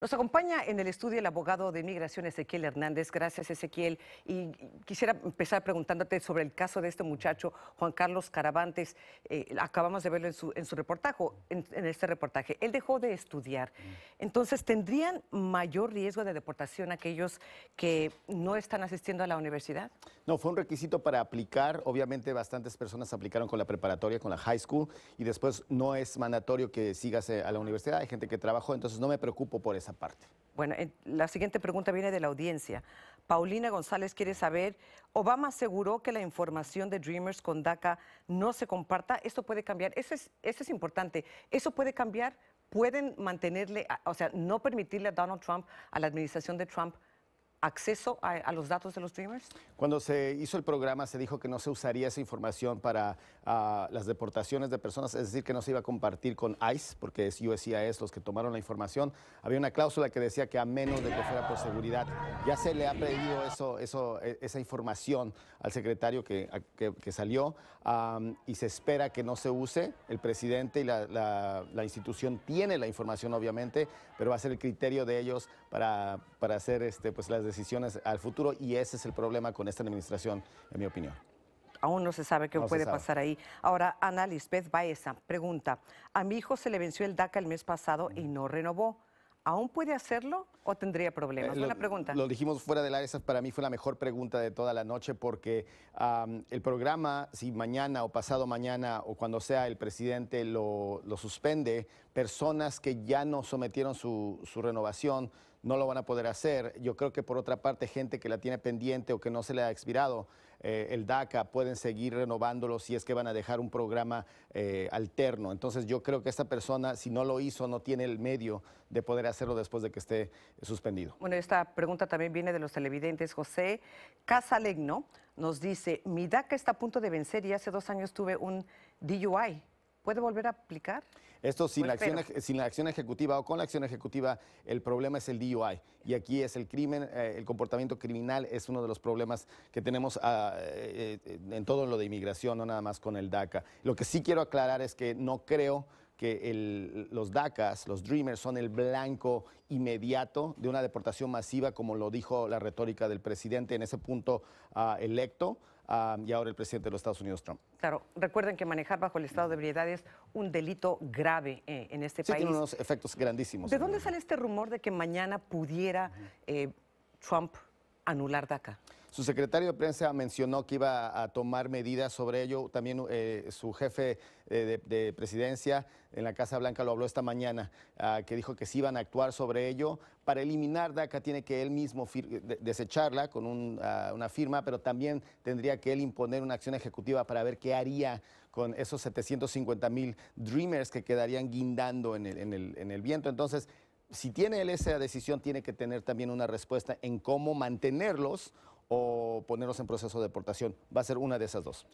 Nos acompaña en el estudio el abogado de inmigración Ezequiel Hernández. Gracias, Ezequiel. Y quisiera empezar preguntándote sobre el caso de este muchacho, Juan Carlos Caravantes. Eh, acabamos de verlo en su, reportaje, en, este reportaje. Él dejó de estudiar. Mm. Entonces, ¿tendrían mayor riesgo de deportación aquellos que no están asistiendo a la universidad? No, fue un requisito para aplicar. Obviamente, bastantes personas aplicaron con la preparatoria, con la high school, y después no es mandatorio que sigas eh, a la universidad. Hay gente que trabajó, entonces no me preocupo por eso parte. Bueno, la siguiente pregunta viene de la audiencia. Paulina González quiere saber, Obama aseguró que la información de Dreamers con DACA no se comparta. Esto puede cambiar. Eso es, eso es importante. Eso puede cambiar. Pueden mantenerle, o sea, no permitirle a Donald Trump, a la administración de Trump, acceso a, los datos de los Dreamers? Cuando se hizo el programa se dijo que no se usaría esa información para ah, las deportaciones de personas, es decir, que no se iba a compartir con ICE, porque es USCIS los que tomaron la información. Había una cláusula que decía que a menos de que fuera por seguridad, ya se le ha pedido eso, eso, e, esa información al secretario que, que, salió y se espera que no se use. El presidente y la, institución tiene la información, obviamente, pero va a ser el criterio de ellos para, hacer este, pues, decisiones al futuro y ese es el problema con esta administración, en mi opinión. Aún no se sabe qué puede pasar ahí. Ahora, Ana Lisbeth Baeza pregunta, a mi hijo se le venció el DACA el mes pasado y no renovó. ¿Aún puede hacerlo o tendría problemas? Eh, Buena pregunta. Lo dijimos fuera del área, esa para mí fue la mejor pregunta de toda la noche porque el programa, si mañana o pasado mañana o cuando sea el presidente lo, suspende, personas que ya no sometieron su renovación no lo van a poder hacer. Yo creo que por otra parte, gente que la tiene pendiente o que no se le ha expirado eh, el DACA, pueden seguir renovándolo si es que van a dejar un programa eh, alterno. Entonces yo creo que esta persona, si no lo hizo, no tiene el medio de poder hacerlo después de que esté suspendido. Bueno, esta pregunta también viene de los televidentes. José Casalegno nos dice, mi DACA está a punto de vencer y hace dos años tuve un DUI. ¿Puede volver a aplicar? Esto sin, la pues acción, sin la acción ejecutiva o con la acción ejecutiva, el problema es el DUI. Y aquí es el crimen, eh, el comportamiento criminal es uno de los problemas que tenemos ah, eh, eh, en todo lo de inmigración, no nada más con el DACA. Lo que sí quiero aclarar es que no creo que el, los DACAs, los Dreamers, son el blanco inmediato de una deportación masiva, como lo dijo la retórica del presidente en ese punto ah, electo. Ah, y ahora el presidente de los Estados Unidos, Trump. Claro, recuerden que manejar bajo el estado de ebriedad es un delito grave eh, en este sí, país. Tiene unos efectos grandísimos. ¿De dónde sale este rumor de que mañana pudiera eh, Trump anular DACA. Su secretario de prensa mencionó que iba a tomar medidas sobre ello. También eh, su jefe eh, de, presidencia en la Casa Blanca lo habló esta mañana, ah, que dijo que sí iban a actuar sobre ello. Para eliminar DACA tiene que él mismo desecharla con ah, una firma, pero también tendría que él imponer una acción ejecutiva para ver qué haría con esos 750 mil Dreamers que quedarían guindando en el, en el, en el viento. Entonces, si tiene él esa decisión, tiene que tener también una respuesta en cómo mantenerlos o ponerlos en proceso de deportación. Va a ser una de esas dos.